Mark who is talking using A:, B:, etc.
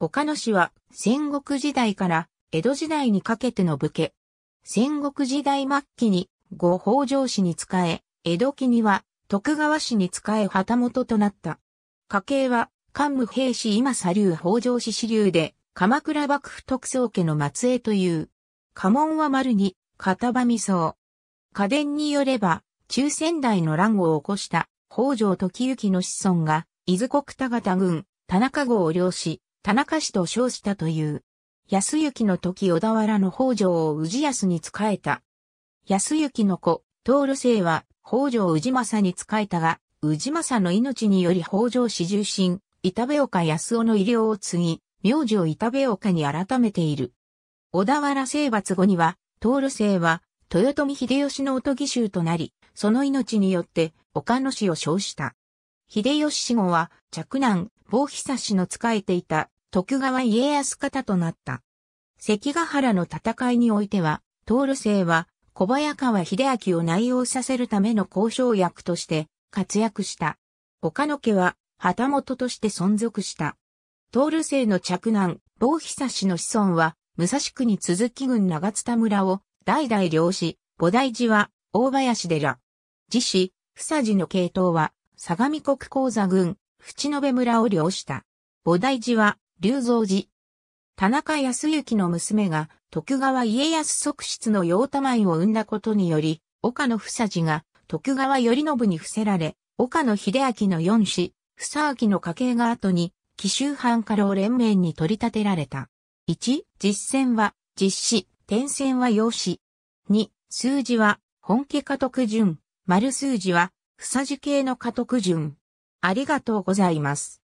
A: 岡野氏は戦国時代から江戸時代にかけての武家。
B: 戦国時代末期に五北条氏に仕え、江戸期には徳川氏に仕え旗本となった。家系は桓武平氏今左流北条氏支流で鎌倉幕府特捜家の末裔という。家紋は丸に片場味噌。家伝によれば中仙台の乱を起こした北条時行の子孫が伊豆国田方郡田中郷領し、田中氏と称したという。安行の時小田原の北条を氏康に仕えた。安行の子、東路生は北条氏政に仕えたが、氏政の命により北条氏重臣、板部岡安尾の医療を継ぎ、名字を板部岡に改めている。小田原征伐後には、東路生は豊臣秀吉のおとぎ衆となり、その命によって岡野氏を称した。秀吉死後は、嫡男、坊久氏の仕えていた徳川家康方となった。関ヶ原の戦いにおいては、東ル青は小早川秀明を内容させるための交渉役として活躍した。岡野家は旗本として存続した。東ル青の着男、坊久氏の子孫は、武蔵国続き郡長津田村を代々漁師、菩提寺は大林寺。自ふ房じの系統は、相模国鉱座郡、淵延村を漁した。菩提寺は、龍造寺。田中康之の娘が徳川家康側室の陽太舞を生んだことにより、岡野房治が徳川頼信に伏せられ、岡野秀明の四子、房明の家系が後に、紀州藩家老連盟に取り立てられた。1、実践は、実施、転戦は養子。2、数字は、本家家督順。丸数字は、房字系の
A: 家督順。ありがとうございます。